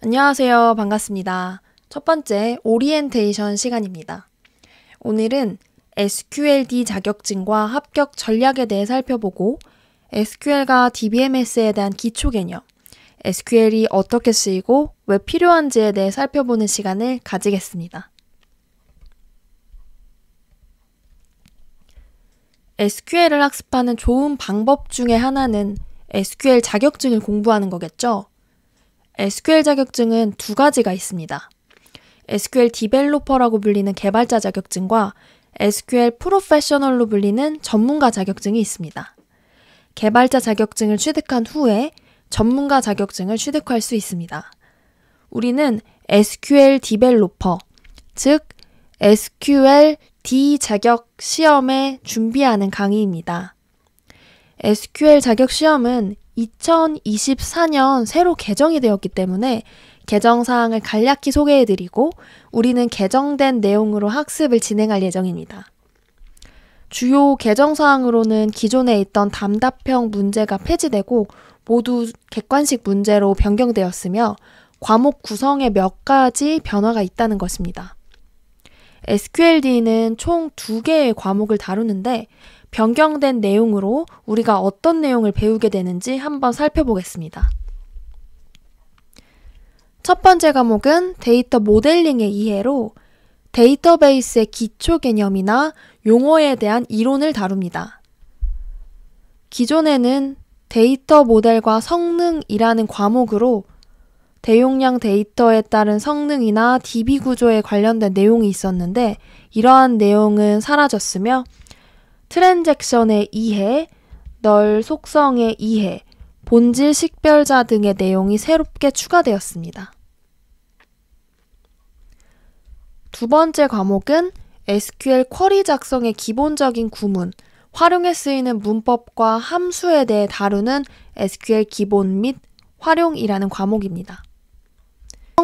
안녕하세요. 반갑습니다. 첫 번째 오리엔테이션 시간입니다. 오늘은 SQLD 자격증과 합격 전략에 대해 살펴보고 SQL과 DBMS에 대한 기초 개념, SQL이 어떻게 쓰이고 왜 필요한지에 대해 살펴보는 시간을 가지겠습니다. SQL을 학습하는 좋은 방법 중에 하나는 SQL 자격증을 공부하는 거겠죠? SQL 자격증은 두 가지가 있습니다. SQL 디벨로퍼라고 불리는 개발자 자격증과 SQL 프로페셔널로 불리는 전문가 자격증이 있습니다. 개발자 자격증을 취득한 후에 전문가 자격증을 취득할 수 있습니다. 우리는 SQL 디벨로퍼, 즉 SQL D 자격 시험에 준비하는 강의입니다. SQL 자격 시험은 2024년 새로 개정이 되었기 때문에 개정 사항을 간략히 소개해드리고 우리는 개정된 내용으로 학습을 진행할 예정입니다. 주요 개정 사항으로는 기존에 있던 담답형 문제가 폐지되고 모두 객관식 문제로 변경되었으며 과목 구성에 몇 가지 변화가 있다는 것입니다. SQLD는 총 2개의 과목을 다루는데 변경된 내용으로 우리가 어떤 내용을 배우게 되는지 한번 살펴보겠습니다. 첫 번째 과목은 데이터 모델링의 이해로 데이터베이스의 기초 개념이나 용어에 대한 이론을 다룹니다. 기존에는 데이터 모델과 성능이라는 과목으로 대용량 데이터에 따른 성능이나 DB 구조에 관련된 내용이 있었는데 이러한 내용은 사라졌으며 트랜잭션의 이해, 널 속성의 이해, 본질 식별자 등의 내용이 새롭게 추가되었습니다. 두 번째 과목은 SQL 쿼리 작성의 기본적인 구문, 활용에 쓰이는 문법과 함수에 대해 다루는 SQL 기본 및 활용이라는 과목입니다.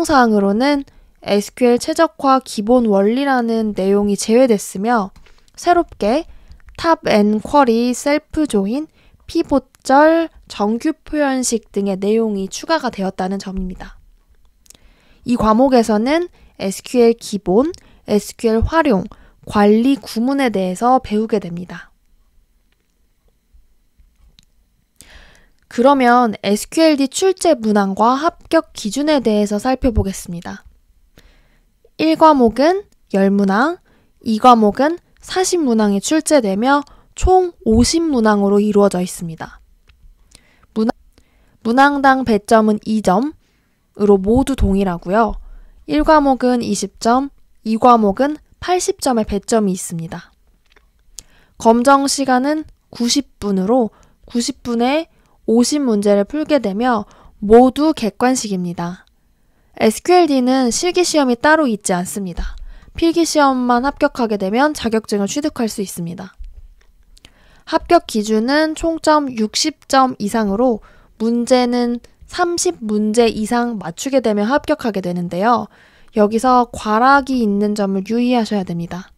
사항으로는 SQL 최적화 기본 원리라는 내용이 제외됐으며 새롭게 탑앤 쿼리, 셀프 조인, 피봇절, 정규 표현식 등의 내용이 추가가 되었다는 점입니다. 이 과목에서는 SQL 기본, SQL 활용, 관리 구문에 대해서 배우게 됩니다. 그러면 SQLD 출제 문항과 합격 기준에 대해서 살펴보겠습니다. 1과목은 열문항, 2과목은 40문항이 출제되며 총 50문항으로 이루어져 있습니다. 문항, 당 배점은 2점으로 모두 동일하고요. 1과목은 20점, 2과목은 80점의 배점이 있습니다. 검정 시간은 90분으로 90분에 50문제를 풀게 되며 모두 객관식입니다. SQLD는 실기 시험이 따로 있지 않습니다. 필기시험만 합격하게 되면 자격증을 취득할 수 있습니다. 합격 기준은 총점 60점 이상으로 문제는 30문제 이상 맞추게 되면 합격하게 되는데요. 여기서 과락이 있는 점을 유의하셔야 됩니다.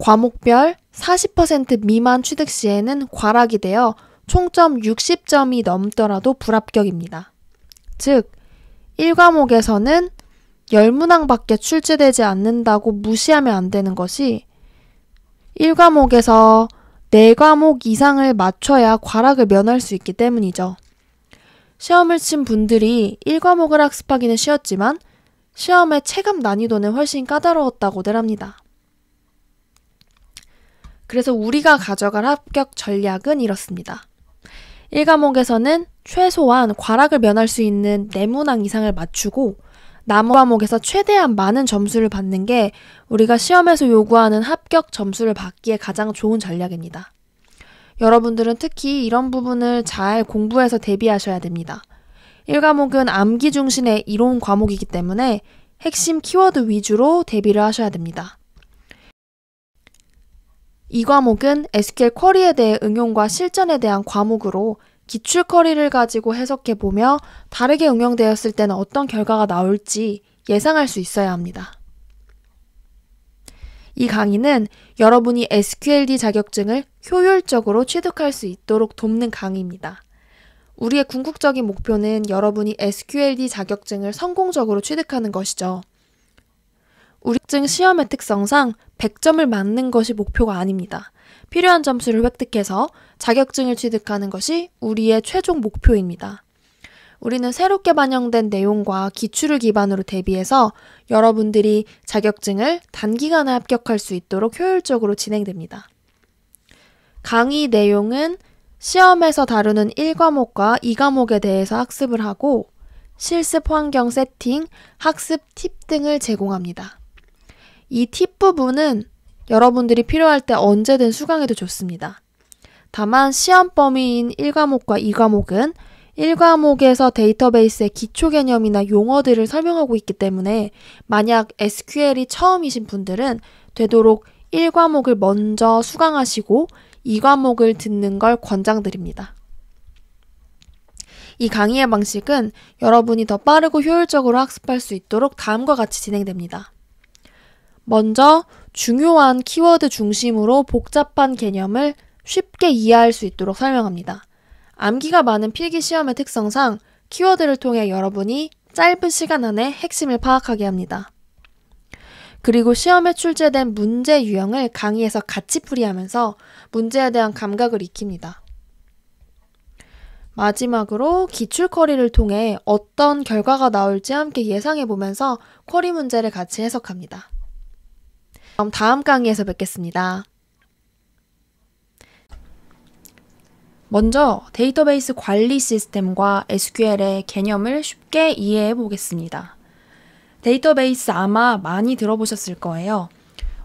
과목별 40% 미만 취득 시에는 과락이 되어 총점 60점이 넘더라도 불합격입니다. 즉, 1과목에서는 열문항밖에 출제되지 않는다고 무시하면 안 되는 것이 1과목에서 4과목 이상을 맞춰야 과락을 면할 수 있기 때문이죠. 시험을 친 분들이 1과목을 학습하기는 쉬웠지만 시험의 체감 난이도는 훨씬 까다로웠다고들 합니다. 그래서 우리가 가져갈 합격 전략은 이렇습니다. 1과목에서는 최소한 과락을 면할 수 있는 4문항 이상을 맞추고 남어 과목에서 최대한 많은 점수를 받는 게 우리가 시험에서 요구하는 합격 점수를 받기에 가장 좋은 전략입니다. 여러분들은 특히 이런 부분을 잘 공부해서 대비하셔야 됩니다. 1과목은 암기 중심의 이론 과목이기 때문에 핵심 키워드 위주로 대비를 하셔야 됩니다. 이 과목은 SQL 쿼리에 대해 응용과 실전에 대한 과목으로 기출 커리를 가지고 해석해 보며 다르게 응용되었을 때는 어떤 결과가 나올지 예상할 수 있어야 합니다. 이 강의는 여러분이 SQLD 자격증을 효율적으로 취득할 수 있도록 돕는 강의입니다. 우리의 궁극적인 목표는 여러분이 SQLD 자격증을 성공적으로 취득하는 것이죠. 우리증 시험의 특성상 100점을 맞는 것이 목표가 아닙니다. 필요한 점수를 획득해서 자격증을 취득하는 것이 우리의 최종 목표입니다. 우리는 새롭게 반영된 내용과 기출을 기반으로 대비해서 여러분들이 자격증을 단기간에 합격할 수 있도록 효율적으로 진행됩니다. 강의 내용은 시험에서 다루는 1과목과 2과목에 대해서 학습을 하고 실습 환경 세팅, 학습 팁 등을 제공합니다. 이 팁 부분은 여러분들이 필요할 때 언제든 수강해도 좋습니다. 다만 시험 범위인 1과목과 2과목은 1과목에서 데이터베이스의 기초 개념이나 용어들을 설명하고 있기 때문에 만약 SQL이 처음이신 분들은 되도록 1과목을 먼저 수강하시고 2과목을 듣는 걸 권장드립니다. 이 강의의 방식은 여러분이 더 빠르고 효율적으로 학습할 수 있도록 다음과 같이 진행됩니다. 먼저 중요한 키워드 중심으로 복잡한 개념을 쉽게 이해할 수 있도록 설명합니다. 암기가 많은 필기 시험의 특성상 키워드를 통해 여러분이 짧은 시간 안에 핵심을 파악하게 합니다. 그리고 시험에 출제된 문제 유형을 강의에서 같이 풀이하면서 문제에 대한 감각을 익힙니다. 마지막으로 기출 쿼리를 통해 어떤 결과가 나올지 함께 예상해 보면서 쿼리 문제를 같이 해석합니다. 그럼 다음 강의에서 뵙겠습니다. 먼저 데이터베이스 관리 시스템과 SQL의 개념을 쉽게 이해해 보겠습니다. 데이터베이스 아마 많이 들어보셨을 거예요.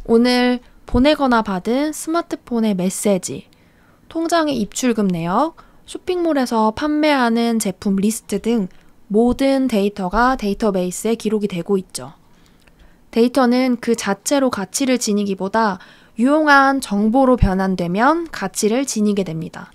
오늘 보내거나 받은 스마트폰의 메시지, 통장의 입출금 내역, 쇼핑몰에서 판매하는 제품 리스트 등 모든 데이터가 데이터베이스에 기록이 되고 있죠. 데이터는 그 자체로 가치를 지니기보다 유용한 정보로 변환되면 가치를 지니게 됩니다.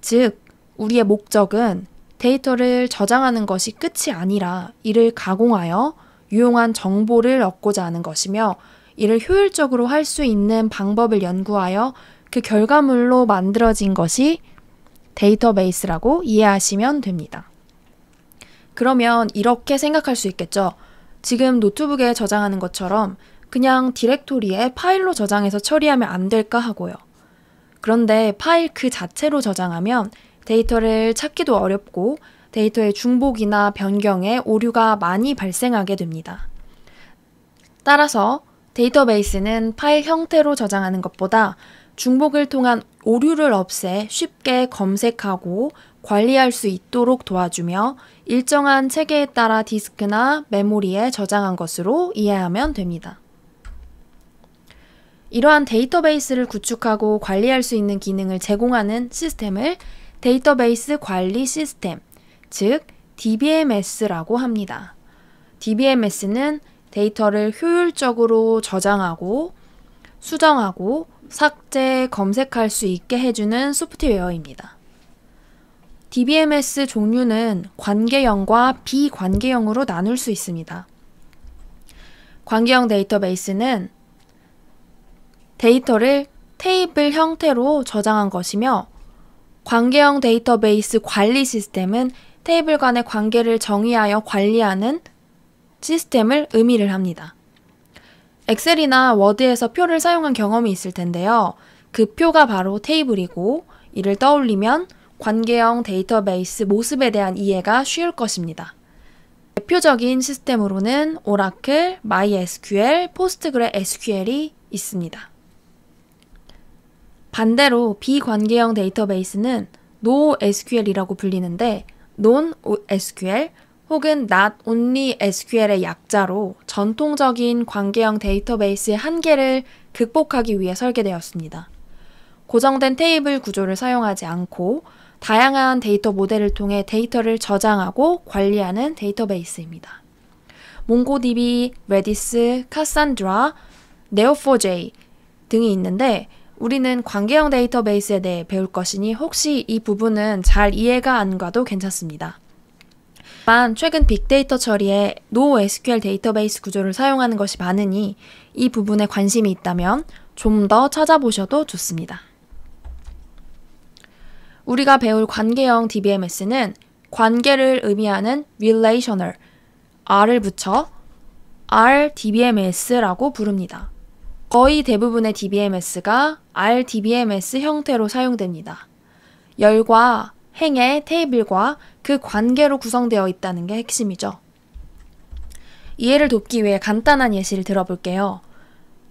즉, 우리의 목적은 데이터를 저장하는 것이 끝이 아니라 이를 가공하여 유용한 정보를 얻고자 하는 것이며 이를 효율적으로 할 수 있는 방법을 연구하여 그 결과물로 만들어진 것이 데이터베이스라고 이해하시면 됩니다. 그러면 이렇게 생각할 수 있겠죠. 지금 노트북에 저장하는 것처럼 그냥 디렉토리에 파일로 저장해서 처리하면 안 될까 하고요. 그런데 파일 그 자체로 저장하면 데이터를 찾기도 어렵고 데이터의 중복이나 변경에 오류가 많이 발생하게 됩니다. 따라서 데이터베이스는 파일 형태로 저장하는 것보다 중복을 통한 오류를 없애 쉽게 검색하고 관리할 수 있도록 도와주며 일정한 체계에 따라 디스크나 메모리에 저장한 것으로 이해하면 됩니다. 이러한 데이터베이스를 구축하고 관리할 수 있는 기능을 제공하는 시스템을 데이터베이스 관리 시스템, 즉 DBMS라고 합니다. DBMS는 데이터를 효율적으로 저장하고 수정하고 삭제, 검색할 수 있게 해주는 소프트웨어입니다. DBMS 종류는 관계형과 비관계형으로 나눌 수 있습니다. 관계형 데이터베이스는 데이터를 테이블 형태로 저장한 것이며 관계형 데이터베이스 관리 시스템은 테이블 간의 관계를 정의하여 관리하는 시스템을 의미를 합니다. 엑셀이나 워드에서 표를 사용한 경험이 있을 텐데요. 그 표가 바로 테이블이고 이를 떠올리면 관계형 데이터베이스 모습에 대한 이해가 쉬울 것입니다. 대표적인 시스템으로는 오라클, MySQL, PostgreSQL이 있습니다. 반대로 비관계형 데이터베이스는 NoSQL이라고 불리는데 Non-SQL 혹은 Not Only SQL의 약자로 전통적인 관계형 데이터베이스의 한계를 극복하기 위해 설계되었습니다. 고정된 테이블 구조를 사용하지 않고 다양한 데이터 모델을 통해 데이터를 저장하고 관리하는 데이터베이스입니다. 몽고DB, 레디스, 카산드라, 네오4j 등이 있는데 우리는 관계형 데이터베이스에 대해 배울 것이니 혹시 이 부분은 잘 이해가 안 가도 괜찮습니다. 다만 최근 빅데이터 처리에 NoSQL 데이터베이스 구조를 사용하는 것이 많으니 이 부분에 관심이 있다면 좀 더 찾아보셔도 좋습니다. 우리가 배울 관계형 DBMS는 관계를 의미하는 relational, r을 붙여 RDBMS라고 부릅니다. 거의 대부분의 DBMS가 RDBMS 형태로 사용됩니다. 열과 행의 테이블과 그 관계로 구성되어 있다는 게 핵심이죠. 이해를 돕기 위해 간단한 예시를 들어볼게요.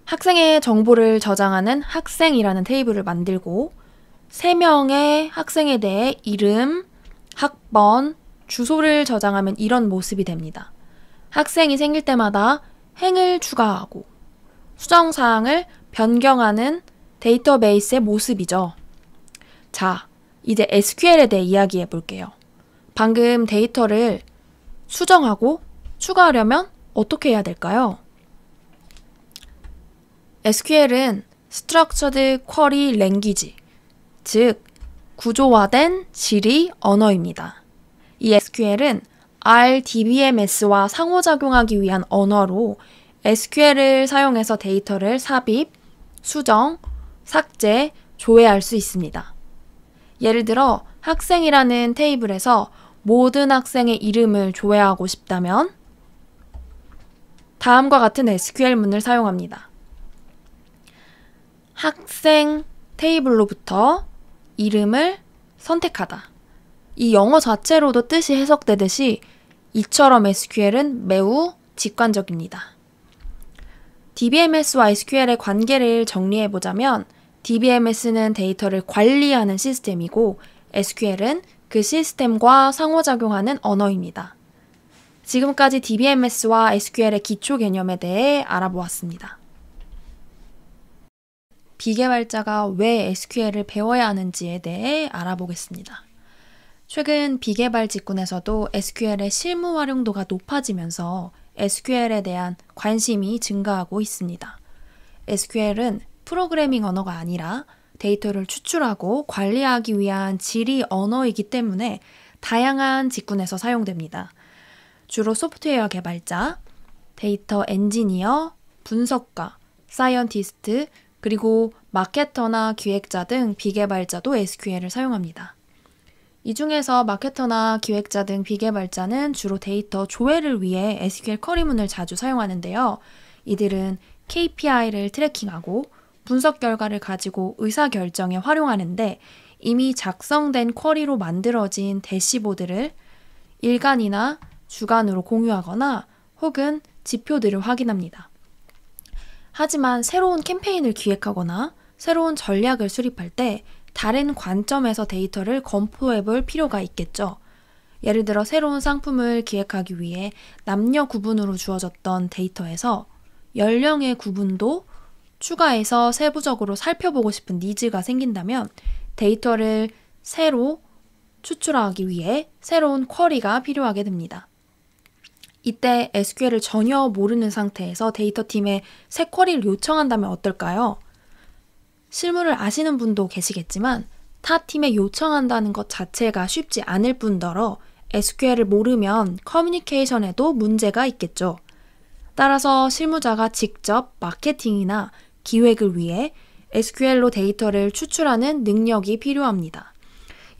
학생의 정보를 저장하는 학생이라는 테이블을 만들고 3명의 학생에 대해 이름, 학번, 주소를 저장하면 이런 모습이 됩니다. 학생이 생길 때마다 행을 추가하고 수정사항을 변경하는 데이터베이스의 모습이죠. 자, 이제 SQL에 대해 이야기해 볼게요. 방금 데이터를 수정하고 추가하려면 어떻게 해야 될까요? SQL은 Structured Query Language 즉 구조화된 질의 언어입니다. 이 SQL은 RDBMS와 상호작용하기 위한 언어로 SQL을 사용해서 데이터를 삽입, 수정, 삭제, 조회할 수 있습니다. 예를 들어 학생이라는 테이블에서 모든 학생의 이름을 조회하고 싶다면 다음과 같은 SQL 문을 사용합니다. 학생 테이블로부터 이름을 선택하다. 이 영어 자체로도 뜻이 해석되듯이 이처럼 SQL은 매우 직관적입니다. DBMS와 SQL의 관계를 정리해보자면 DBMS는 데이터를 관리하는 시스템이고 SQL은 그 시스템과 상호작용하는 언어입니다. 지금까지 DBMS와 SQL의 기초 개념에 대해 알아보았습니다. 비개발자가 왜 SQL을 배워야 하는지에 대해 알아보겠습니다. 최근 비개발 직군에서도 SQL의 실무 활용도가 높아지면서 SQL에 대한 관심이 증가하고 있습니다. SQL은 프로그래밍 언어가 아니라 데이터를 추출하고 관리하기 위한 지리 언어이기 때문에 다양한 직군에서 사용됩니다. 주로 소프트웨어 개발자, 데이터 엔지니어, 분석가, 사이언티스트, 그리고 마케터나 기획자 등 비개발자도 SQL을 사용합니다. 이 중에서 마케터나 기획자 등 비개발자는 주로 데이터 조회를 위해 SQL 커리문을 자주 사용하는데요. 이들은 KPI를 트래킹하고 분석 결과를 가지고 의사결정에 활용하는데 이미 작성된 쿼리로 만들어진 대시보드를 일간이나 주간으로 공유하거나 혹은 지표들을 확인합니다. 하지만 새로운 캠페인을 기획하거나 새로운 전략을 수립할 때 다른 관점에서 데이터를 검토해 볼 필요가 있겠죠. 예를 들어 새로운 상품을 기획하기 위해 남녀 구분으로 주어졌던 데이터에서 연령의 구분도 추가해서 세부적으로 살펴보고 싶은 니즈가 생긴다면 데이터를 새로 추출하기 위해 새로운 쿼리가 필요하게 됩니다. 이때 SQL을 전혀 모르는 상태에서 데이터팀에 새 쿼리를 요청한다면 어떨까요? 실물을 아시는 분도 계시겠지만 타 팀에 요청한다는 것 자체가 쉽지 않을 뿐더러 SQL을 모르면 커뮤니케이션에도 문제가 있겠죠. 따라서 실무자가 직접 마케팅이나 기획을 위해 SQL로 데이터를 추출하는 능력이 필요합니다.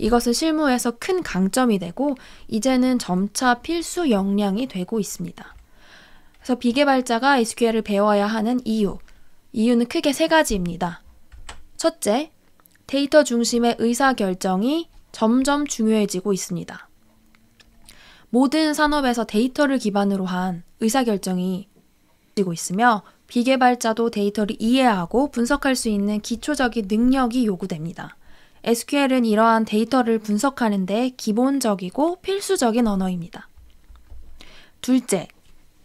이것은 실무에서 큰 강점이 되고 이제는 점차 필수 역량이 되고 있습니다. 그래서 비개발자가 SQL을 배워야 하는 이유. 이유는 크게 세 가지입니다. 첫째, 데이터 중심의 의사결정이 점점 중요해지고 있습니다. 모든 산업에서 데이터를 기반으로 한 의사결정이 지고 있으며 비개발자도 데이터를 이해하고 분석할 수 있는 기초적인 능력이 요구됩니다. SQL은 이러한 데이터를 분석하는데 기본적이고 필수적인 언어입니다. 둘째,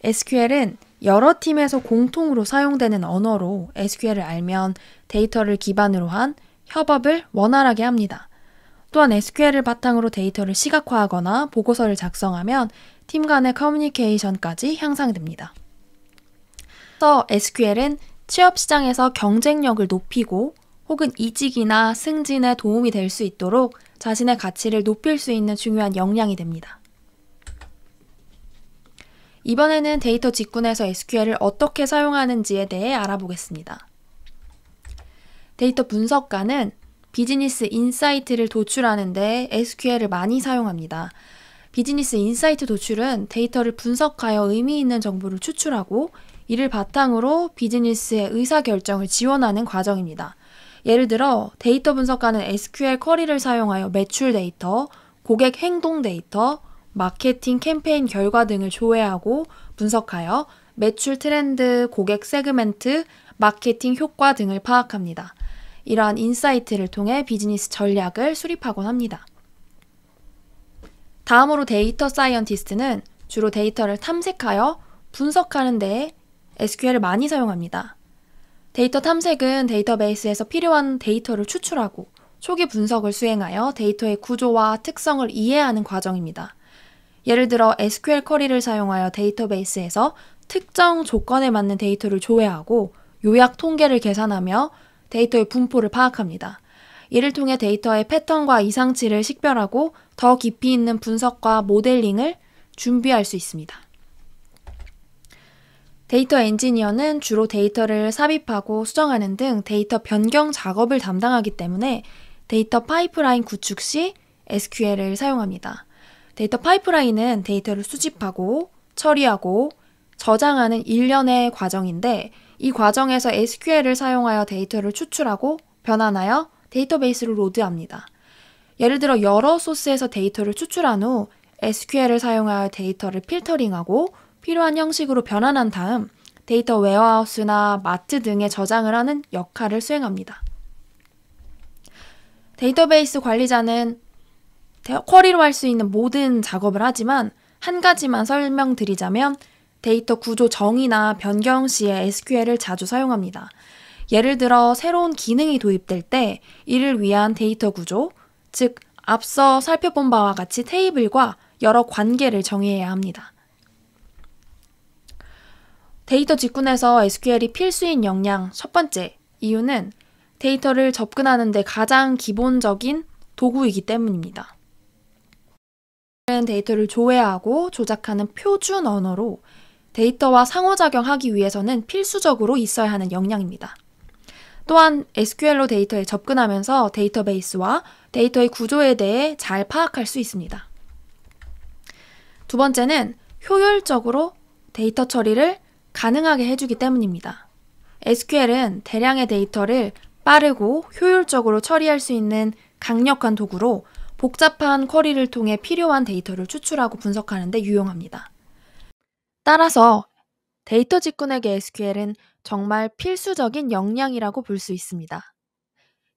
SQL은 여러 팀에서 공통으로 사용되는 언어로 SQL을 알면 데이터를 기반으로 한 협업을 원활하게 합니다. 또한 SQL을 바탕으로 데이터를 시각화하거나 보고서를 작성하면 팀 간의 커뮤니케이션까지 향상됩니다. 그래서 SQL은 취업 시장에서 경쟁력을 높이고 혹은 이직이나 승진에 도움이 될 수 있도록 자신의 가치를 높일 수 있는 중요한 역량이 됩니다. 이번에는 데이터 직군에서 SQL을 어떻게 사용하는지에 대해 알아보겠습니다. 데이터 분석가는 비즈니스 인사이트를 도출하는데 SQL을 많이 사용합니다. 비즈니스 인사이트 도출은 데이터를 분석하여 의미 있는 정보를 추출하고 이를 바탕으로 비즈니스의 의사결정을 지원하는 과정입니다. 예를 들어 데이터 분석가는 SQL 쿼리를 사용하여 매출 데이터, 고객 행동 데이터, 마케팅 캠페인 결과 등을 조회하고 분석하여 매출 트렌드, 고객 세그멘트, 마케팅 효과 등을 파악합니다. 이러한 인사이트를 통해 비즈니스 전략을 수립하곤 합니다. 다음으로 데이터 사이언티스트는 주로 데이터를 탐색하여 분석하는 데에 SQL을 많이 사용합니다. 데이터 탐색은 데이터베이스에서 필요한 데이터를 추출하고 초기 분석을 수행하여 데이터의 구조와 특성을 이해하는 과정입니다. 예를 들어 SQL 쿼리를 사용하여 데이터베이스에서 특정 조건에 맞는 데이터를 조회하고 요약 통계를 계산하며 데이터의 분포를 파악합니다. 이를 통해 데이터의 패턴과 이상치를 식별하고 더 깊이 있는 분석과 모델링을 준비할 수 있습니다. 데이터 엔지니어는 주로 데이터를 삽입하고 수정하는 등 데이터 변경 작업을 담당하기 때문에 데이터 파이프라인 구축 시 SQL을 사용합니다. 데이터 파이프라인은 데이터를 수집하고 처리하고 저장하는 일련의 과정인데 이 과정에서 SQL을 사용하여 데이터를 추출하고 변환하여 데이터베이스로 로드합니다. 예를 들어 여러 소스에서 데이터를 추출한 후 SQL을 사용하여 데이터를 필터링하고 필요한 형식으로 변환한 다음 데이터 웨어하우스나 마트 등에 저장을 하는 역할을 수행합니다. 데이터베이스 관리자는 쿼리로 할 수 있는 모든 작업을 하지만 한 가지만 설명드리자면 데이터 구조 정의나 변경 시에 SQL을 자주 사용합니다. 예를 들어 새로운 기능이 도입될 때 이를 위한 데이터 구조, 즉 앞서 살펴본 바와 같이 테이블과 여러 관계를 정의해야 합니다. 데이터 직군에서 SQL이 필수인 역량 첫 번째 이유는 데이터를 접근하는데 가장 기본적인 도구이기 때문입니다. 데이터를 조회하고 조작하는 표준 언어로 데이터와 상호작용하기 위해서는 필수적으로 있어야 하는 역량입니다. 또한 SQL로 데이터에 접근하면서 데이터베이스와 데이터의 구조에 대해 잘 파악할 수 있습니다. 두 번째는 효율적으로 데이터 처리를 가능하게 해주기 때문입니다. SQL은 대량의 데이터를 빠르고 효율적으로 처리할 수 있는 강력한 도구로 복잡한 쿼리를 통해 필요한 데이터를 추출하고 분석하는 데 유용합니다. 따라서 데이터 직군에게 SQL은 정말 필수적인 역량이라고 볼 수 있습니다.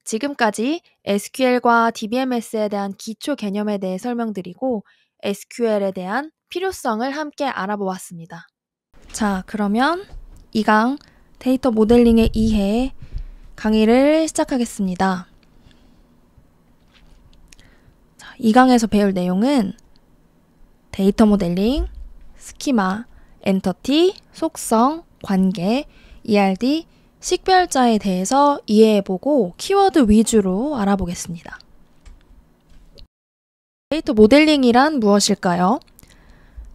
지금까지 SQL과 DBMS에 대한 기초 개념에 대해 설명드리고 SQL에 대한 필요성을 함께 알아보았습니다. 자, 그러면 2강 데이터 모델링의 이해 강의를 시작하겠습니다. 자, 2강에서 배울 내용은 데이터 모델링, 스키마, 엔터티, 속성, 관계, ERD, 식별자에 대해서 이해해보고 키워드 위주로 알아보겠습니다. 데이터 모델링이란 무엇일까요?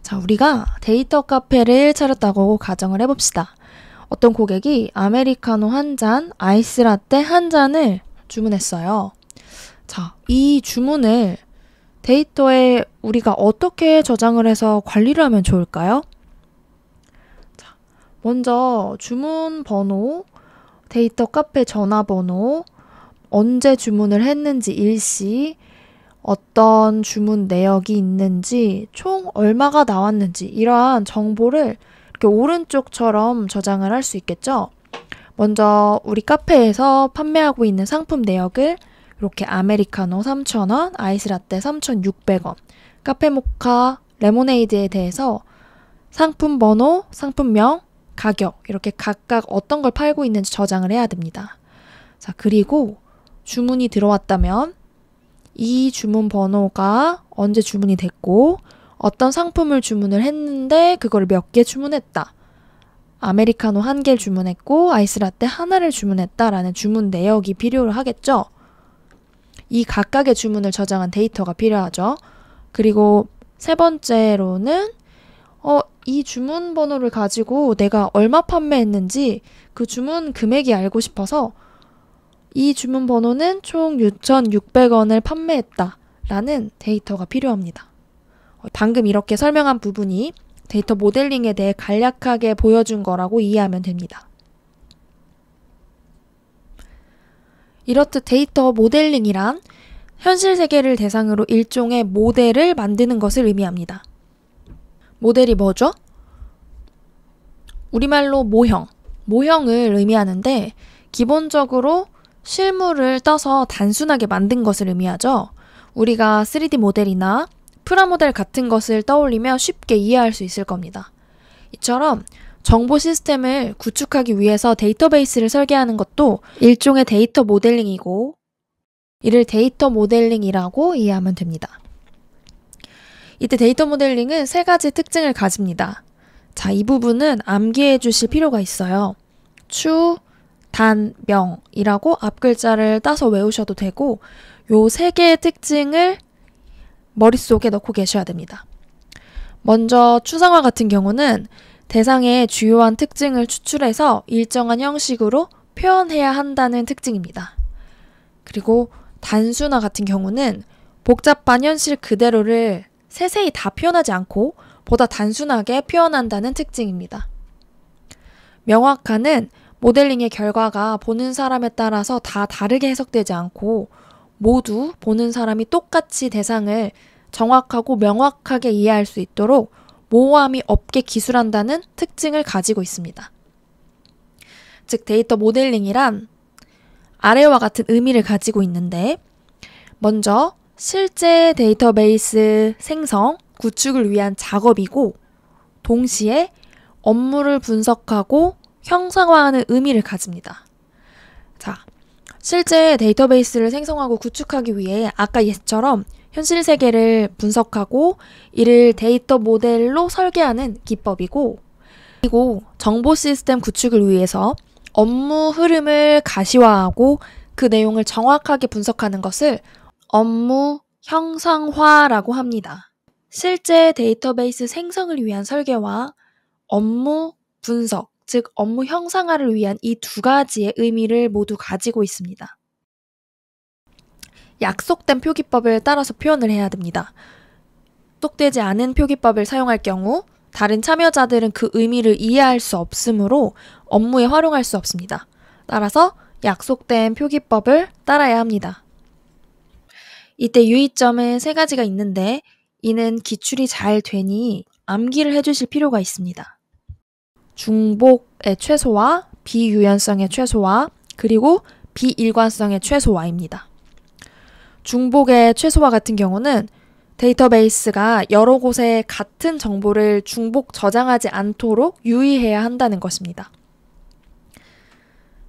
자, 우리가 데이터 카페를 차렸다고 가정을 해봅시다. 어떤 고객이 아메리카노 한 잔, 아이스 라떼 한 잔을 주문했어요. 자, 이 주문을 데이터에 우리가 어떻게 저장을 해서 관리를 하면 좋을까요? 자, 먼저 주문 번호, 데이터 카페 전화번호, 언제 주문을 했는지 일시, 어떤 주문 내역이 있는지 총 얼마가 나왔는지 이러한 정보를 이렇게 오른쪽처럼 저장을 할 수 있겠죠. 먼저 우리 카페에서 판매하고 있는 상품 내역을 이렇게 아메리카노 3,000원, 아이스라떼 3,600원, 카페모카, 레모네이드에 대해서 상품 번호, 상품명, 가격 이렇게 각각 어떤 걸 팔고 있는지 저장을 해야 됩니다. 자, 그리고 주문이 들어왔다면 이 주문 번호가 언제 주문이 됐고 어떤 상품을 주문을 했는데 그걸 몇 개 주문했다. 아메리카노 한 개를 주문했고 아이스라떼 하나를 주문했다라는 주문 내역이 필요하겠죠. 이 각각의 주문을 저장한 데이터가 필요하죠. 그리고 세 번째로는 어, 이 주문 번호를 가지고 내가 얼마 판매했는지 그 주문 금액이 알고 싶어서 이 주문 번호는 총 6,600원을 판매했다. 라는 데이터가 필요합니다. 어, 방금 이렇게 설명한 부분이 데이터 모델링에 대해 간략하게 보여준 거라고 이해하면 됩니다. 이렇듯 데이터 모델링이란 현실 세계를 대상으로 일종의 모델을 만드는 것을 의미합니다. 모델이 뭐죠? 우리말로 모형, 모형을 의미하는데 기본적으로 실물을 떠서 단순하게 만든 것을 의미하죠. 우리가 3D 모델이나 프라모델 같은 것을 떠올리며 쉽게 이해할 수 있을 겁니다. 이처럼 정보 시스템을 구축하기 위해서 데이터베이스를 설계하는 것도 일종의 데이터 모델링이고 이를 데이터 모델링이라고 이해하면 됩니다. 이때 데이터 모델링은 세 가지 특징을 가집니다. 자, 이 부분은 암기해 주실 필요가 있어요. 추, 단명이라고 앞글자를 따서 외우셔도 되고 요 세 개의 특징을 머릿속에 넣고 계셔야 됩니다. 먼저 추상화 같은 경우는 대상의 주요한 특징을 추출해서 일정한 형식으로 표현해야 한다는 특징입니다. 그리고 단순화 같은 경우는 복잡한 현실 그대로를 세세히 다 표현하지 않고 보다 단순하게 표현한다는 특징입니다. 명확화는 모델링의 결과가 보는 사람에 따라서 다 다르게 해석되지 않고 모두 보는 사람이 똑같이 대상을 정확하고 명확하게 이해할 수 있도록 모호함이 없게 기술한다는 특징을 가지고 있습니다. 즉, 데이터 모델링이란 아래와 같은 의미를 가지고 있는데, 먼저 실제 데이터베이스 생성, 구축을 위한 작업이고, 동시에 업무를 분석하고 형상화하는 의미를 가집니다. 자, 실제 데이터베이스를 생성하고 구축하기 위해 아까 예처럼 현실 세계를 분석하고 이를 데이터 모델로 설계하는 기법이고 그리고 정보 시스템 구축을 위해서 업무 흐름을 가시화하고 그 내용을 정확하게 분석하는 것을 업무 형상화라고 합니다. 실제 데이터베이스 생성을 위한 설계와 업무 분석, 즉 업무 형상화를 위한 이 두 가지의 의미를 모두 가지고 있습니다. 약속된 표기법을 따라서 표현을 해야 됩니다. 약속되지 않은 표기법을 사용할 경우 다른 참여자들은 그 의미를 이해할 수 없으므로 업무에 활용할 수 없습니다. 따라서 약속된 표기법을 따라야 합니다. 이때 유의점은 세 가지가 있는데 이는 기출이 잘 되니 암기를 해주실 필요가 있습니다. 중복의 최소화, 비유연성의 최소화, 그리고 비일관성의 최소화입니다. 중복의 최소화 같은 경우는 데이터베이스가 여러 곳에 같은 정보를 중복 저장하지 않도록 유의해야 한다는 것입니다.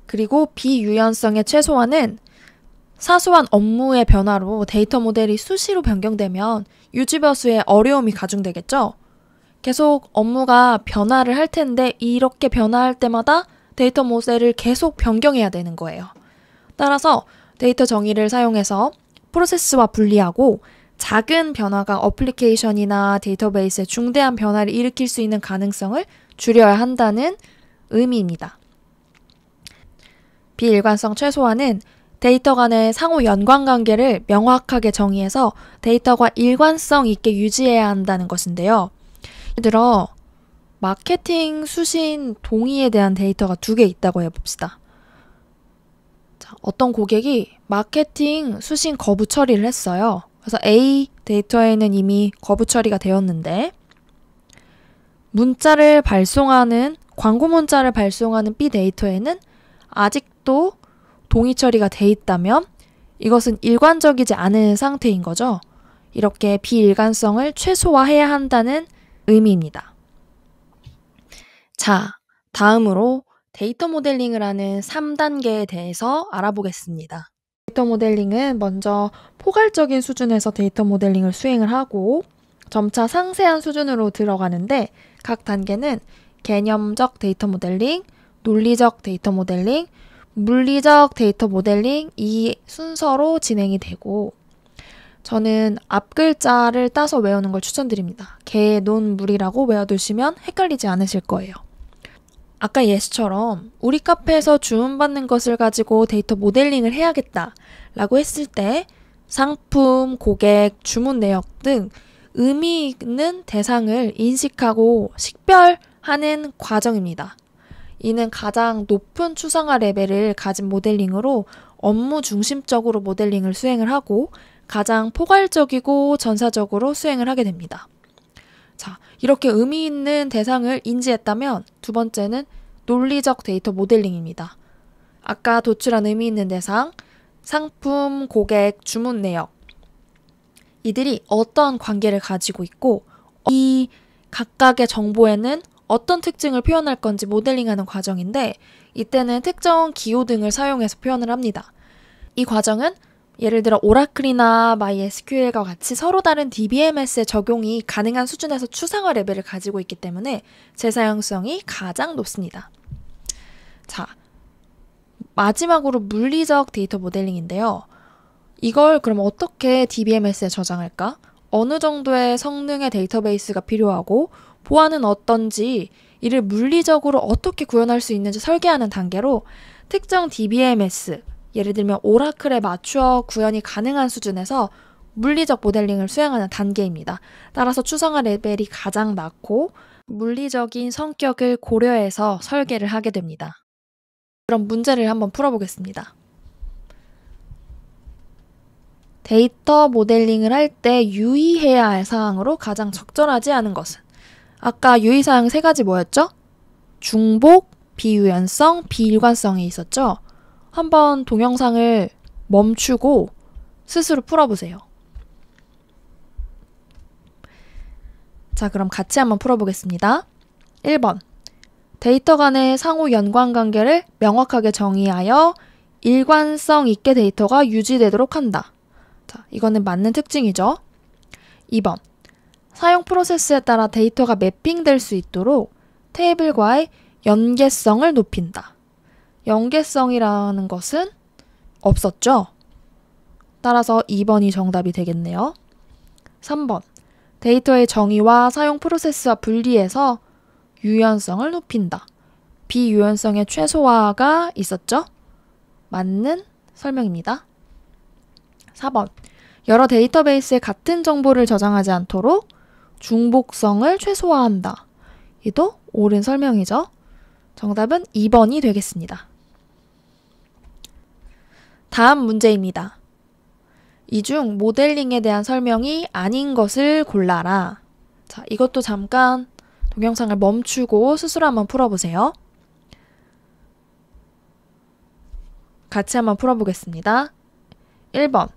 그리고 비유연성의 최소화는 사소한 업무의 변화로 데이터 모델이 수시로 변경되면 유지보수에 어려움이 가중되겠죠. 계속 업무가 변화를 할 텐데 이렇게 변화할 때마다 데이터 모델을 계속 변경해야 되는 거예요. 따라서 데이터 정의를 사용해서 프로세스와 분리하고 작은 변화가 어플리케이션이나 데이터베이스에 중대한 변화를 일으킬 수 있는 가능성을 줄여야 한다는 의미입니다. 비일관성 최소화는 데이터 간의 상호 연관관계를 명확하게 정의해서 데이터가 일관성 있게 유지해야 한다는 것인데요. 예를 들어 마케팅 수신 동의에 대한 데이터가 두 개 있다고 해봅시다. 자, 어떤 고객이 마케팅 수신 거부 처리를 했어요. 그래서 A 데이터에는 이미 거부 처리가 되었는데 문자를 발송하는 광고 문자를 발송하는 B 데이터에는 아직도 동의 처리가 돼 있다면 이것은 일관적이지 않은 상태인 거죠. 이렇게 비일관성을 최소화해야 한다는 의미입니다. 자, 다음으로 데이터 모델링을 하는 3단계에 대해서 알아보겠습니다. 데이터 모델링은 먼저 포괄적인 수준에서 데이터 모델링을 수행을 하고 점차 상세한 수준으로 들어가는데 각 단계는 개념적 데이터 모델링, 논리적 데이터 모델링, 물리적 데이터 모델링 이 순서로 진행이 되고 저는 앞 글자를 따서 외우는 걸 추천드립니다. 개 논물이라고 외워두시면 헷갈리지 않으실 거예요. 아까 예시처럼 우리 카페에서 주문받는 것을 가지고 데이터 모델링을 해야겠다 라고 했을 때 상품, 고객, 주문 내역 등 의미 있는 대상을 인식하고 식별하는 과정입니다. 이는 가장 높은 추상화 레벨을 가진 모델링으로 업무 중심적으로 모델링을 수행을 하고 가장 포괄적이고 전사적으로 수행을 하게 됩니다. 자, 이렇게 의미 있는 대상을 인지했다면 두 번째는 논리적 데이터 모델링입니다. 아까 도출한 의미 있는 대상, 상품, 고객, 주문 내역. 이들이 어떤 관계를 가지고 있고, 이 각각의 정보에는 어떤 특징을 표현할 건지 모델링하는 과정인데, 이때는 특정 기호 등을 사용해서 표현을 합니다. 이 과정은 예를 들어 오라클이나 MySQL과 같이 서로 다른 DBMS의 적용이 가능한 수준에서 추상화 레벨을 가지고 있기 때문에 재사용성이 가장 높습니다. 자, 마지막으로 물리적 데이터 모델링인데요. 이걸 그럼 어떻게 DBMS에 저장할까? 어느 정도의 성능의 데이터베이스가 필요하고 보안은 어떤지 이를 물리적으로 어떻게 구현할 수 있는지 설계하는 단계로 특정 DBMS, 예를 들면 오라클에 맞추어 구현이 가능한 수준에서 물리적 모델링을 수행하는 단계입니다. 따라서 추상화 레벨이 가장 낮고 물리적인 성격을 고려해서 설계를 하게 됩니다. 그럼 문제를 한번 풀어보겠습니다. 데이터 모델링을 할 때 유의해야 할 사항으로 가장 적절하지 않은 것은 아까 유의사항 세 가지 뭐였죠? 중복, 비유연성, 비일관성이 있었죠? 한번 동영상을 멈추고 스스로 풀어보세요. 자, 그럼 같이 한번 풀어보겠습니다. 1번. 데이터 간의 상호 연관 관계를 명확하게 정의하여 일관성 있게 데이터가 유지되도록 한다. 자, 이거는 맞는 특징이죠. 2번. 사용 프로세스에 따라 데이터가 매핑될 수 있도록 테이블과의 연계성을 높인다. 연계성이라는 것은 없었죠? 따라서 2번이 정답이 되겠네요. 3번. 데이터의 정의와 사용 프로세스와 분리해서 유연성을 높인다. 비유연성의 최소화가 있었죠? 맞는 설명입니다. 4번. 여러 데이터베이스에 같은 정보를 저장하지 않도록 중복성을 최소화한다. 이도 옳은 설명이죠. 정답은 2번이 되겠습니다. 다음 문제입니다. 이 중 모델링에 대한 설명이 아닌 것을 골라라. 자, 이것도 잠깐 동영상을 멈추고 스스로 한번 풀어보세요. 같이 한번 풀어보겠습니다. 1번.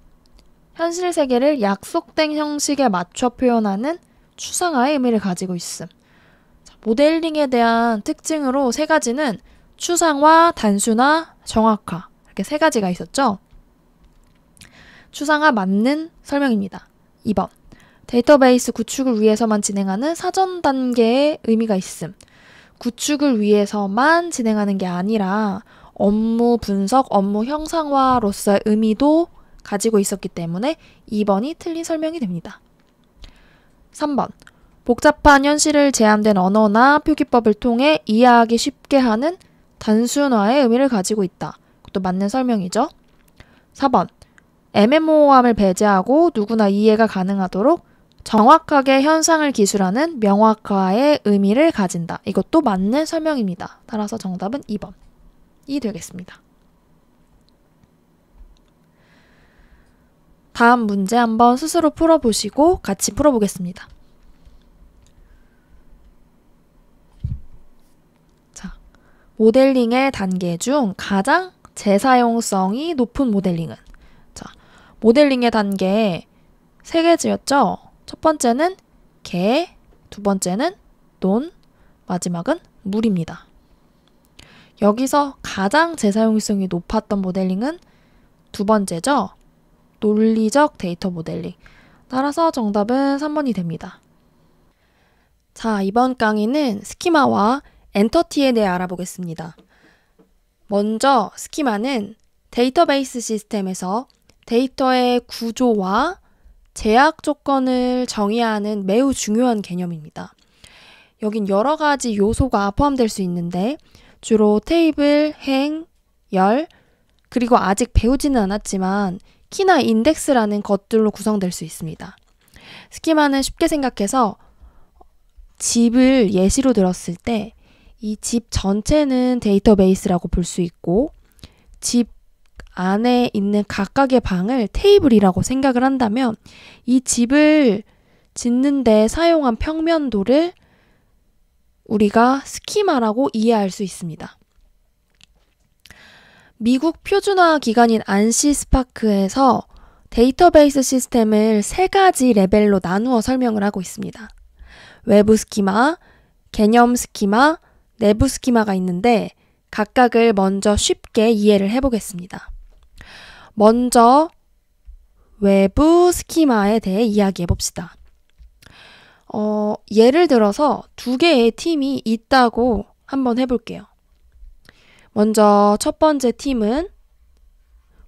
현실 세계를 약속된 형식에 맞춰 표현하는 추상화의 의미를 가지고 있음. 자, 모델링에 대한 특징으로 세 가지는 추상화, 단순화, 정확화. 이렇게 세 가지가 있었죠. 추상화 맞는 설명입니다. 2번. 데이터베이스 구축을 위해서만 진행하는 사전 단계의 의미가 있음. 구축을 위해서만 진행하는 게 아니라 업무 분석, 업무 형상화로서의 의미도 가지고 있었기 때문에 2번이 틀린 설명이 됩니다. 3번. 복잡한 현실을 제한된 언어나 표기법을 통해 이해하기 쉽게 하는 단순화의 의미를 가지고 있다. 이것도 맞는 설명이죠. 4번. m m o 함을 배제하고 누구나 이해가 가능하도록 정확하게 현상을 기술하는 명확화의 의미를 가진다. 이것도 맞는 설명입니다. 따라서 정답은 2번이 되겠습니다. 다음 문제 한번 스스로 풀어보시고 같이 풀어보겠습니다. 자, 모델링의 단계 중 가장 재사용성이 높은 모델링은 자, 모델링의 단계 세 개지였죠? 첫 번째는 개, 두 번째는 논, 마지막은 물입니다. 여기서 가장 재사용성이 높았던 모델링은 두 번째죠? 논리적 데이터 모델링. 따라서 정답은 3번이 됩니다. 자, 이번 강의는 스키마와 엔터티에 대해 알아보겠습니다. 먼저 스키마는 데이터베이스 시스템에서 데이터의 구조와 제약 조건을 정의하는 매우 중요한 개념입니다. 여긴 여러 가지 요소가 포함될 수 있는데 주로 테이블, 행, 열, 그리고 아직 배우지는 않았지만 키나 인덱스라는 것들로 구성될 수 있습니다. 스키마는 쉽게 생각해서 집을 예시로 들었을 때 이집 전체는 데이터베이스라고 볼 수 있고 집 안에 있는 각각의 방을 테이블이라고 생각을 한다면 이 집을 짓는데 사용한 평면도를 우리가 스키마라고 이해할 수 있습니다. 미국 표준화 기관인 안시 스파크에서 데이터베이스 시스템을 세 가지 레벨로 나누어 설명을 하고 있습니다. 외부 스키마, 개념 스키마, 내부 스키마가 있는데 각각을 먼저 쉽게 이해를 해보겠습니다. 먼저 외부 스키마에 대해 이야기해 봅시다. 어, 예를 들어서 두 개의 팀이 있다고 한번 해볼게요. 먼저 첫 번째 팀은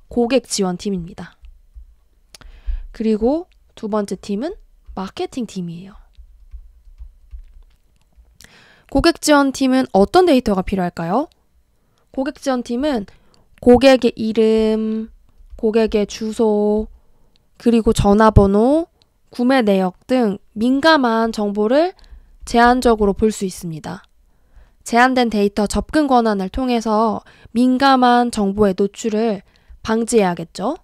고객 지원 팀입니다. 그리고 두 번째 팀은 마케팅 팀이에요. 고객 지원팀은 어떤 데이터가 필요할까요? 고객 지원팀은 고객의 이름, 고객의 주소, 그리고 전화번호, 구매 내역 등 민감한 정보를 제한적으로 볼 수 있습니다. 제한된 데이터 접근 권한을 통해서 민감한 정보의 노출을 방지해야겠죠.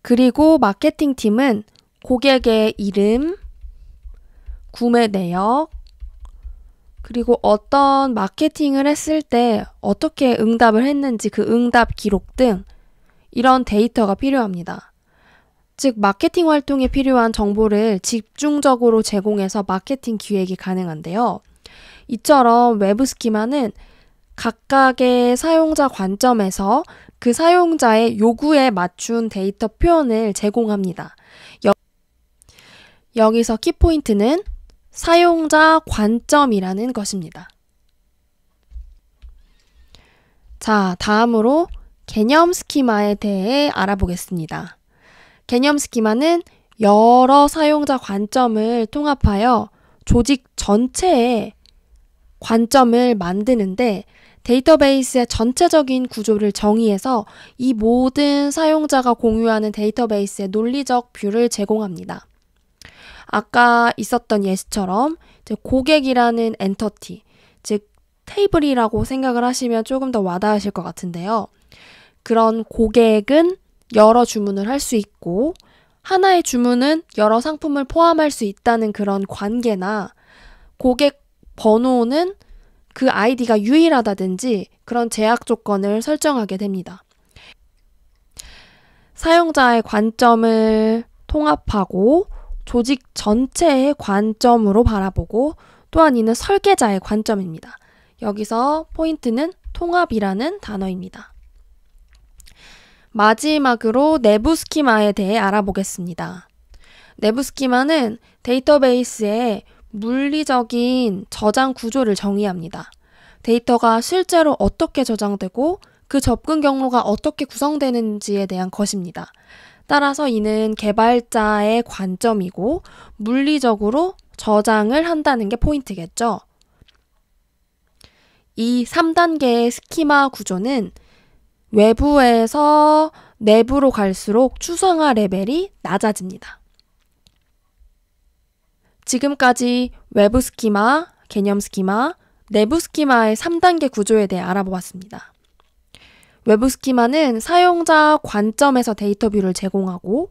그리고 마케팅 팀은 고객의 이름, 구매 내역, 그리고 어떤 마케팅을 했을 때 어떻게 응답을 했는지 그 응답 기록 등 이런 데이터가 필요합니다. 즉, 마케팅 활동에 필요한 정보를 집중적으로 제공해서 마케팅 기획이 가능한데요. 이처럼 외부 스키마는 각각의 사용자 관점에서 그 사용자의 요구에 맞춘 데이터 표현을 제공합니다. 여, 여기서 키포인트는 사용자 관점이라는 것입니다. 자, 다음으로 개념 스키마에 대해 알아보겠습니다. 개념 스키마는 여러 사용자 관점을 통합하여 조직 전체의 관점을 만드는데 데이터베이스의 전체적인 구조를 정의해서 이 모든 사용자가 공유하는 데이터베이스의 논리적 뷰를 제공합니다. 아까 있었던 예시처럼 고객이라는 엔터티, 즉 테이블이라고 생각을 하시면 조금 더 와닿으실 것 같은데요. 그런 고객은 여러 주문을 할 수 있고 하나의 주문은 여러 상품을 포함할 수 있다는 그런 관계나 고객 번호는 그 아이디가 유일하다든지 그런 제약 조건을 설정하게 됩니다. 사용자의 관점을 통합하고 조직 전체의 관점으로 바라보고 또한 이는 설계자의 관점입니다. 여기서 포인트는 통합이라는 단어입니다. 마지막으로 내부 스키마에 대해 알아보겠습니다. 내부 스키마는 데이터베이스의 물리적인 저장 구조를 정의합니다. 데이터가 실제로 어떻게 저장되고 그 접근 경로가 어떻게 구성되는지에 대한 것입니다. 따라서 이는 개발자의 관점이고 물리적으로 저장을 한다는 게 포인트겠죠. 이 3단계의 스키마 구조는 외부에서 내부로 갈수록 추상화 레벨이 낮아집니다. 지금까지 외부 스키마, 개념 스키마, 내부 스키마의 3단계 구조에 대해 알아보았습니다. 외부 스키마는 사용자 관점에서 데이터 뷰를 제공하고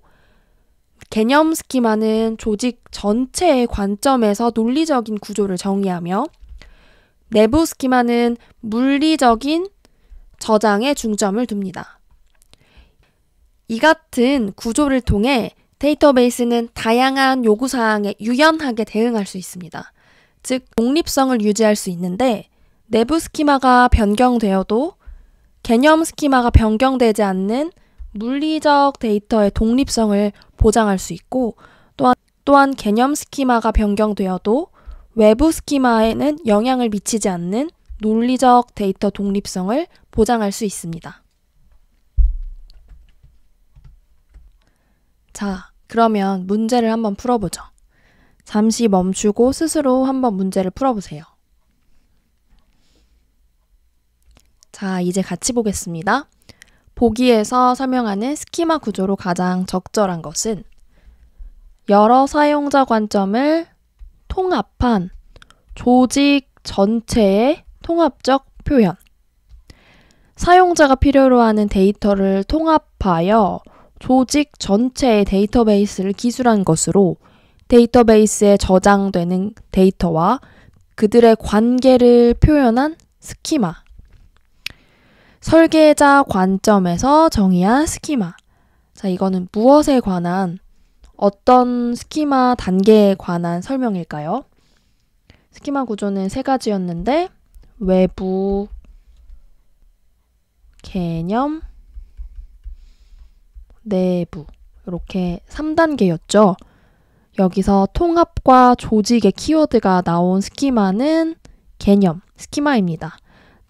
개념 스키마는 조직 전체의 관점에서 논리적인 구조를 정의하며 내부 스키마는 물리적인 저장에 중점을 둡니다. 이 같은 구조를 통해 데이터베이스는 다양한 요구사항에 유연하게 대응할 수 있습니다. 즉, 독립성을 유지할 수 있는데, 내부 스키마가 변경되어도 개념 스키마가 변경되지 않는 물리적 데이터의 독립성을 보장할 수 있고 또한, 또한 개념 스키마가 변경되어도 외부 스키마에는 영향을 미치지 않는 논리적 데이터 독립성을 보장할 수 있습니다. 자, 그러면 문제를 한번 풀어보죠. 잠시 멈추고 스스로 한번 문제를 풀어보세요. 자, 이제 같이 보겠습니다. 보기에서 설명하는 스키마 구조로 가장 적절한 것은 여러 사용자 관점을 통합한 조직 전체의 통합적 표현. 사용자가 필요로 하는 데이터를 통합하여 조직 전체의 데이터베이스를 기술한 것으로 데이터베이스에 저장되는 데이터와 그들의 관계를 표현한 스키마 설계자 관점에서 정의한 스키마. 자, 이거는 무엇에 관한 어떤 스키마 단계에 관한 설명일까요? 스키마 구조는 세 가지였는데 외부 개념 내부 이렇게 3단계였죠. 여기서 통합과 조직의 키워드가 나온 스키마는 개념 스키마입니다.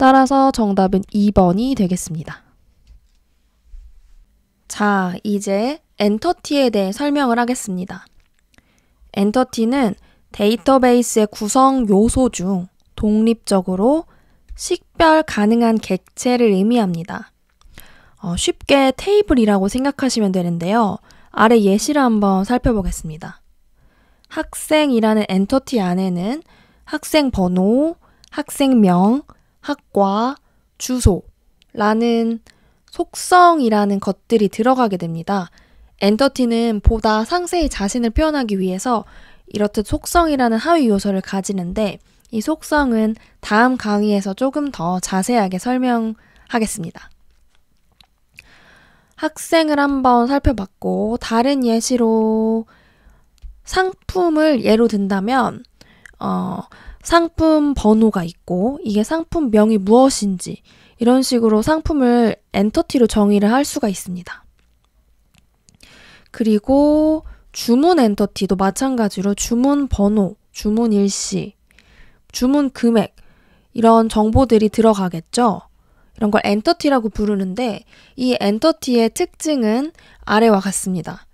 따라서 정답은 2번이 되겠습니다. 자, 이제 엔터티에 대해 설명을 하겠습니다. 엔터티는 데이터베이스의 구성 요소 중 독립적으로 식별 가능한 객체를 의미합니다. 어, 쉽게 테이블이라고 생각하시면 되는데요. 아래 예시를 한번 살펴보겠습니다. 학생이라는 엔터티 안에는 학생 번호, 학생명, 학과, 주소라는 속성이라는 것들이 들어가게 됩니다. 엔터티는 보다 상세히 자신을 표현하기 위해서 이렇듯 속성이라는 하위 요소를 가지는데 이 속성은 다음 강의에서 조금 더 자세하게 설명하겠습니다. 학생을 한번 살펴봤고 다른 예시로 상품을 예로 든다면 어, 상품 번호가 있고 이게 상품명이 무엇인지 이런 식으로 상품을 엔터티로 정의를 할 수가 있습니다. 그리고 주문 엔터티도 마찬가지로 주문 번호, 주문 일시, 주문 금액 이런 정보들이 들어가겠죠. 이런 걸 엔터티라고 부르는데 이 엔터티의 특징은 아래와 같습니다.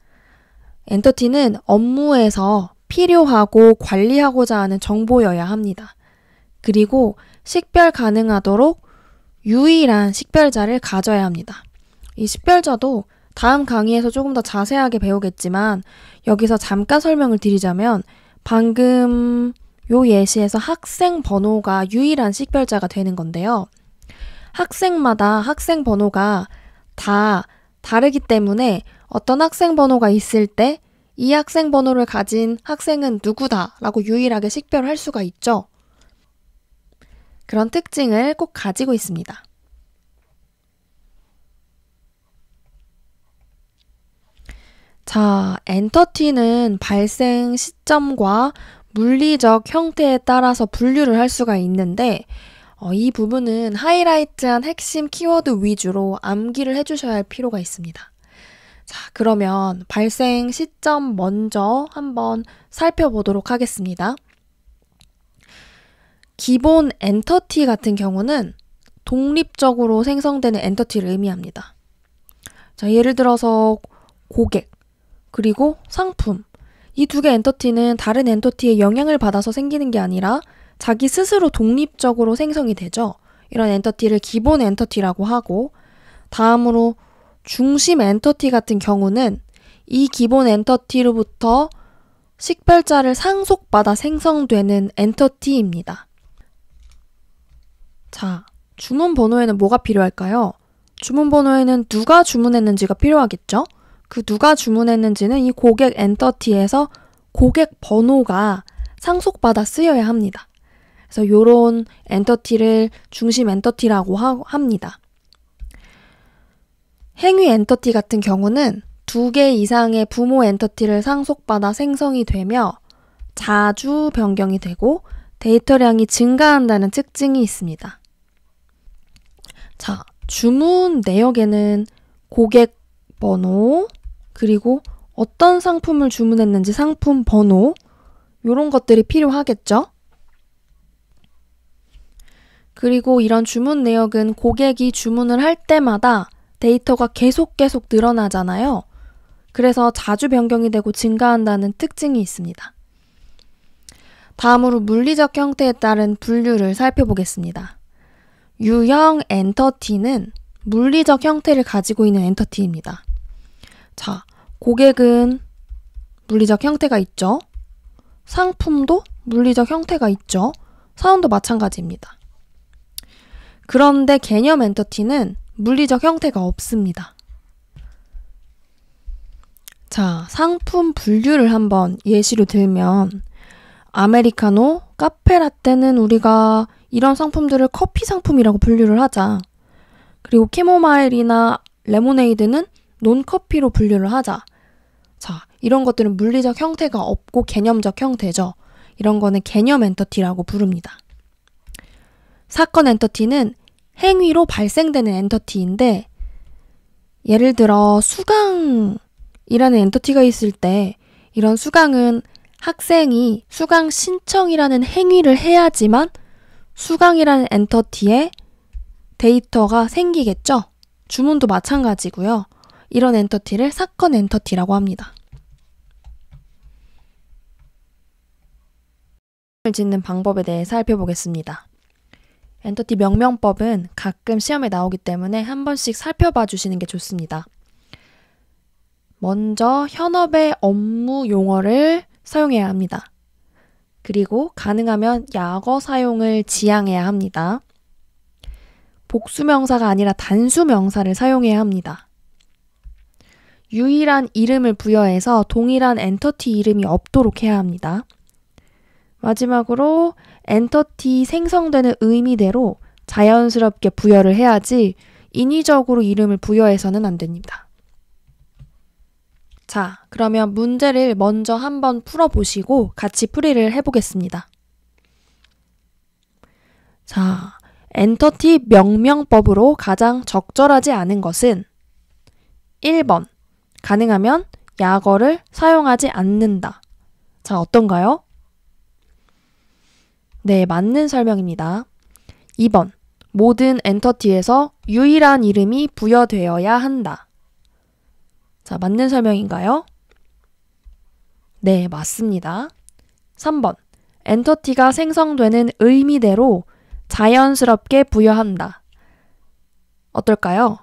엔터티는 업무에서 필요하고 관리하고자 하는 정보여야 합니다. 그리고 식별 가능하도록 유일한 식별자를 가져야 합니다. 이 식별자도 다음 강의에서 조금 더 자세하게 배우겠지만 여기서 잠깐 설명을 드리자면 방금 요 예시에서 학생 번호가 유일한 식별자가 되는 건데요. 학생마다 학생 번호가 다 다르기 때문에 어떤 학생 번호가 있을 때이 학생 번호를 가진 학생은 누구다라고 유일하게 식별할 수가 있죠. 그런 특징을 꼭 가지고 있습니다. 자, 엔터티는 발생 시점과 물리적 형태에 따라서 분류를 할 수가 있는데, 어, 이 부분은 하이라이트한 핵심 키워드 위주로 암기를 해주셔야 할 필요가 있습니다. 자, 그러면 발생 시점 먼저 한번 살펴보도록 하겠습니다. 기본 엔터티 같은 경우는 독립적으로 생성되는 엔터티를 의미합니다. 자, 예를 들어서 고객, 그리고 상품. 이 두 개 엔터티는 다른 엔터티의 영향을 받아서 생기는 게 아니라 자기 스스로 독립적으로 생성이 되죠. 이런 엔터티를 기본 엔터티라고 하고, 다음으로 중심 엔터티 같은 경우는 이 기본 엔터티로부터 식별자를 상속받아 생성되는 엔터티입니다. 자, 주문 번호에는 뭐가 필요할까요? 주문 번호에는 누가 주문했는지가 필요하겠죠? 그 누가 주문했는지는 이 고객 엔터티에서 고객 번호가 상속받아 쓰여야 합니다. 그래서 이런 엔터티를 중심 엔터티라고 하, 합니다. 행위 엔터티 같은 경우는 두 개 이상의 부모 엔터티를 상속받아 생성이 되며 자주 변경이 되고 데이터량이 증가한다는 특징이 있습니다. 자, 주문 내역에는 고객 번호, 그리고 어떤 상품을 주문했는지 상품 번호, 이런 것들이 필요하겠죠? 그리고 이런 주문 내역은 고객이 주문을 할 때마다 데이터가 계속 계속 늘어나잖아요. 그래서 자주 변경이 되고 증가한다는 특징이 있습니다. 다음으로 물리적 형태에 따른 분류를 살펴보겠습니다. 유형 엔터티는 물리적 형태를 가지고 있는 엔터티입니다. 자, 고객은 물리적 형태가 있죠. 상품도 물리적 형태가 있죠. 사원도 마찬가지입니다. 그런데 개념 엔터티는 물리적 형태가 없습니다. 자, 상품 분류를 한번 예시로 들면 아메리카노, 카페라떼는 우리가 이런 상품들을 커피 상품이라고 분류를 하자. 그리고 캐모마일이나 레모네이드는 논커피로 분류를 하자. 자, 이런 것들은 물리적 형태가 없고 개념적 형태죠. 이런 거는 개념 엔터티라고 부릅니다. 사건 엔터티는 행위로 발생되는 엔터티인데 예를 들어 수강이라는 엔터티가 있을 때 이런 수강은 학생이 수강 신청이라는 행위를 해야지만 수강이라는 엔터티에 데이터가 생기겠죠. 주문도 마찬가지고요. 이런 엔터티를 사건 엔터티라고 합니다. 짓는 방법에 대해 살펴보겠습니다. 엔터티 명명법은 가끔 시험에 나오기 때문에 한 번씩 살펴봐 주시는 게 좋습니다. 먼저 현업의 업무 용어를 사용해야 합니다. 그리고 가능하면 약어 사용을 지양해야 합니다. 복수명사가 아니라 단수명사를 사용해야 합니다. 유일한 이름을 부여해서 동일한 엔터티 이름이 없도록 해야 합니다. 마지막으로 엔터티 생성되는 의미대로 자연스럽게 부여를 해야지 인위적으로 이름을 부여해서는 안 됩니다. 자, 그러면 문제를 먼저 한번 풀어보시고 같이 풀이를 해보겠습니다. 자, 엔터티 명명법으로 가장 적절하지 않은 것은 1번, 가능하면 약어를 사용하지 않는다. 자, 어떤가요? 네, 맞는 설명입니다. 2번. 모든 엔터티에서 유일한 이름이 부여되어야 한다. 자, 맞는 설명인가요? 네, 맞습니다. 3번. 엔터티가 생성되는 의미대로 자연스럽게 부여한다. 어떨까요?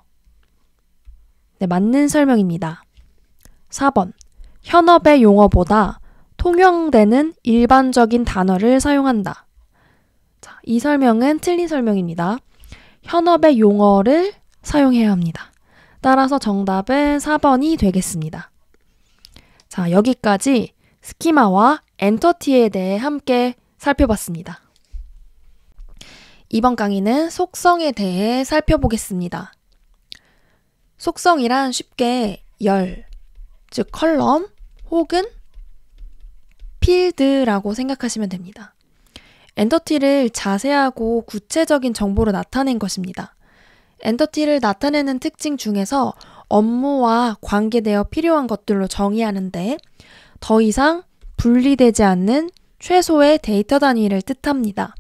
네, 맞는 설명입니다. 4번. 현업의 용어보다 통용되는 일반적인 단어를 사용한다. 이 설명은 틀린 설명입니다. 현업의 용어를 사용해야 합니다. 따라서 정답은 4번이 되겠습니다. 자, 여기까지 스키마와 엔터티에 대해 함께 살펴봤습니다. 이번 강의는 속성에 대해 살펴보겠습니다. 속성이란 쉽게 열, 즉 컬럼 혹은 필드라고 생각하시면 됩니다. 엔더티를 자세하고 구체적인 정보로 나타낸 것입니다. 엔더티를 나타내는 특징 중에서 업무와 관계되어 필요한 것들로 정의하는데 더 이상 분리되지 않는 최소의 데이터 단위를 뜻합니다.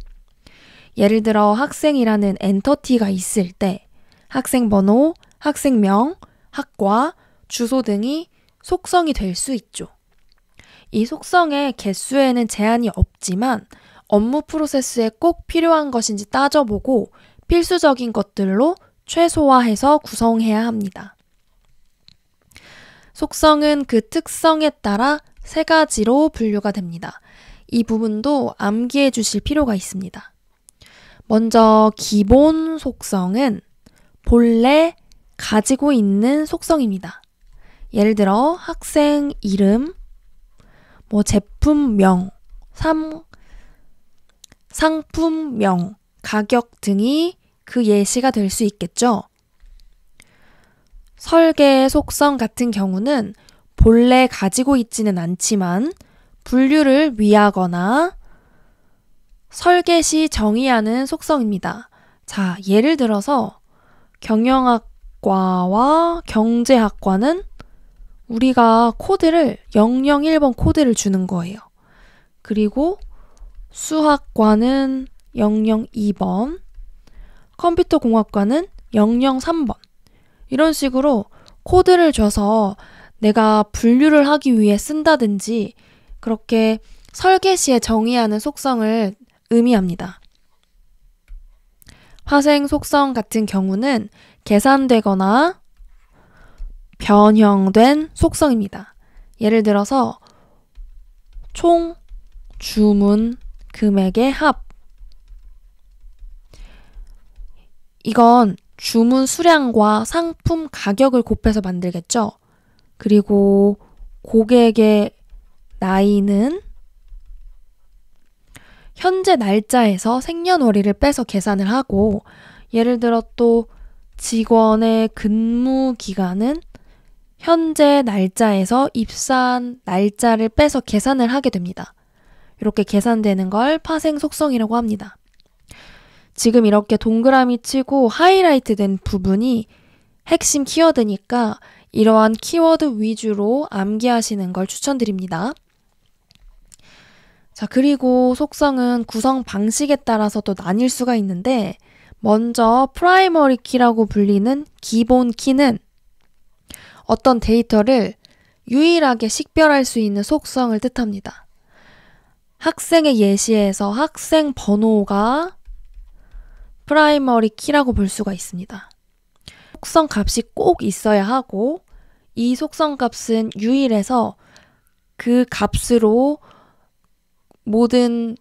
예를 들어 학생이라는 엔터티가 있을 때 학생 번호, 학생명, 학과, 주소 등이 속성이 될 수 있죠. 이 속성의 개수에는 제한이 없지만 업무 프로세스에 꼭 필요한 것인지 따져보고 필수적인 것들로 최소화해서 구성해야 합니다. 속성은 그 특성에 따라 세 가지로 분류가 됩니다. 이 부분도 암기해 주실 필요가 있습니다. 먼저 기본 속성은 본래 가지고 있는 속성입니다. 예를 들어 학생 이름, 뭐 제품명, 상, 상품명, 가격 등이 그 예시가 될 수 있겠죠. 설계 속성 같은 경우는 본래 가지고 있지는 않지만 분류를 위하거나 설계 시 정의하는 속성입니다. 자, 예를 들어서 경영학과와 경제학과는 우리가 코드를 001번 코드를 주는 거예요. 그리고 수학과는 002번, 컴퓨터공학과는 003번. 이런 식으로 코드를 줘서 내가 분류를 하기 위해 쓴다든지 그렇게 설계 시에 정의하는 속성을 의미합니다. 화생 속성 같은 경우는 계산되거나 변형된 속성입니다. 예를 들어서 총 주문 금액의 합. 이건 주문 수량과 상품 가격을 곱해서 만들겠죠. 그리고 고객의 나이는 현재 날짜에서 생년월일을 빼서 계산을 하고 예를 들어 또 직원의 근무 기간은 현재 날짜에서 입사한 날짜를 빼서 계산을 하게 됩니다. 이렇게 계산되는 걸 파생 속성이라고 합니다. 지금 이렇게 동그라미 치고 하이라이트 된 부분이 핵심 키워드니까 이러한 키워드 위주로 암기하시는 걸 추천드립니다. 자, 그리고 속성은 구성 방식에 따라서 또 나뉠 수가 있는데, 먼저 프라이머리 키라고 불리는 기본 키는 어떤 데이터를 유일하게 식별할 수 있는 속성을 뜻합니다. 학생의 예시에서 학생 번호가 프라이머리 키라고 볼 수가 있습니다. 속성 값이 꼭 있어야 하고 이 속성 값은 유일해서 그 값으로 모든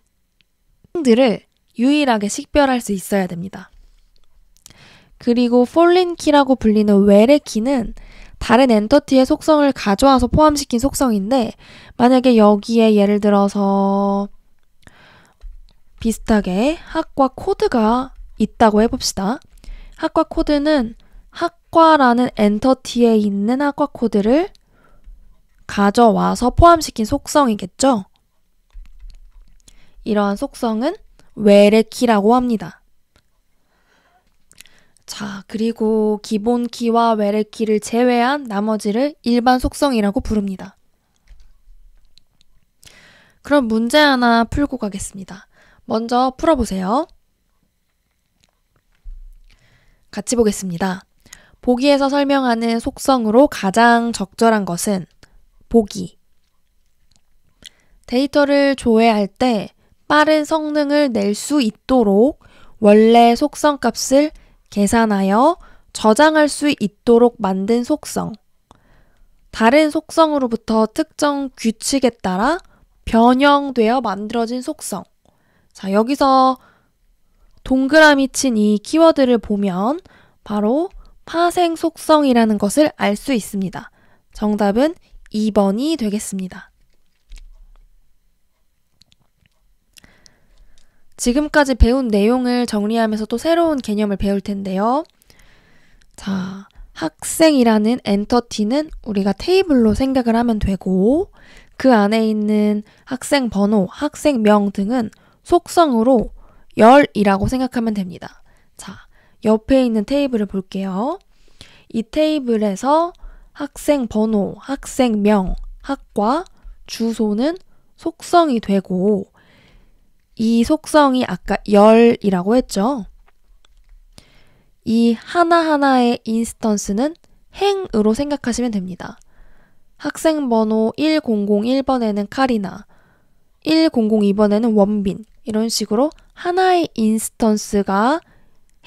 들을 유일하게 식별할 수 있어야 됩니다. 그리고 폴린 키라고 불리는 외래 키는 다른 엔터티의 속성을 가져와서 포함시킨 속성인데 만약에 여기에 예를 들어서 비슷하게 학과 코드가 있다고 해봅시다. 학과 코드는 학과라는 엔터티에 있는 학과 코드를 가져와서 포함시킨 속성이겠죠? 이러한 속성은 외래키라고 합니다. 자, 그리고 기본 키와 외래 키를 제외한 나머지를 일반 속성이라고 부릅니다. 그럼 문제 하나 풀고 가겠습니다. 먼저 풀어보세요. 같이 보겠습니다. 보기에서 설명하는 속성으로 가장 적절한 것은 보기. 데이터를 조회할 때 빠른 성능을 낼 수 있도록 원래 속성 값을 계산하여 저장할 수 있도록 만든 속성. 다른 속성으로부터 특정 규칙에 따라 변형되어 만들어진 속성. 자, 여기서 동그라미 친 이 키워드를 보면 바로 파생 속성이라는 것을 알 수 있습니다. 정답은 2번이 되겠습니다. 지금까지 배운 내용을 정리하면서 또 새로운 개념을 배울 텐데요. 자, 학생이라는 엔터티는 우리가 테이블로 생각을 하면 되고, 그 안에 있는 학생 번호, 학생명 등은 속성으로 열이라고 생각하면 됩니다. 자, 옆에 있는 테이블을 볼게요. 이 테이블에서 학생 번호, 학생명, 학과, 주소는 속성이 되고 이 속성이 아까 열이라고 했죠. 이 하나하나의 인스턴스는 행으로 생각하시면 됩니다. 학생 번호 1001번에는 카리나, 1002번에는 원빈, 이런 식으로 하나의 인스턴스가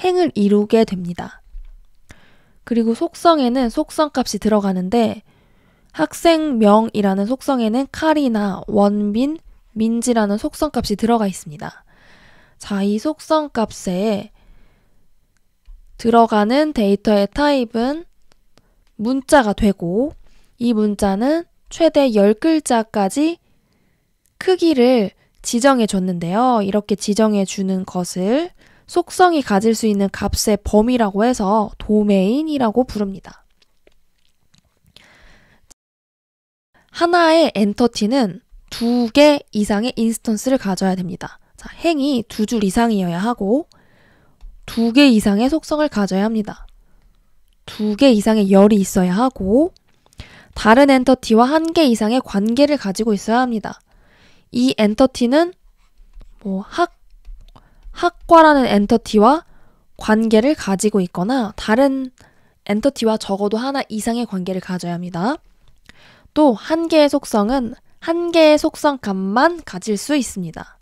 행을 이루게 됩니다. 그리고 속성에는 속성 값이 들어가는데 학생명이라는 속성에는 카리나, 원빈, 민지라는 속성값이 들어가 있습니다. 자, 이 속성값에 들어가는 데이터의 타입은 문자가 되고 이 문자는 최대 10글자까지 크기를 지정해 줬는데요. 이렇게 지정해 주는 것을 속성이 가질 수 있는 값의 범위라고 해서 도메인이라고 부릅니다. 하나의 엔터티는 두개 이상의 인스턴스를 가져야 됩니다. 자, 행이 두 줄 이상이어야 하고 두 개 이상의 속성을 가져야 합니다. 두 개 이상의 열이 있어야 하고 다른 엔터티와 한 개 이상의 관계를 가지고 있어야 합니다. 이 엔터티는 뭐 학, 학과라는 엔터티와 관계를 가지고 있거나 다른 엔터티와 적어도 하나 이상의 관계를 가져야 합니다. 또 한 개의 속성은 한 개의 속성값만 가질 수 있습니다.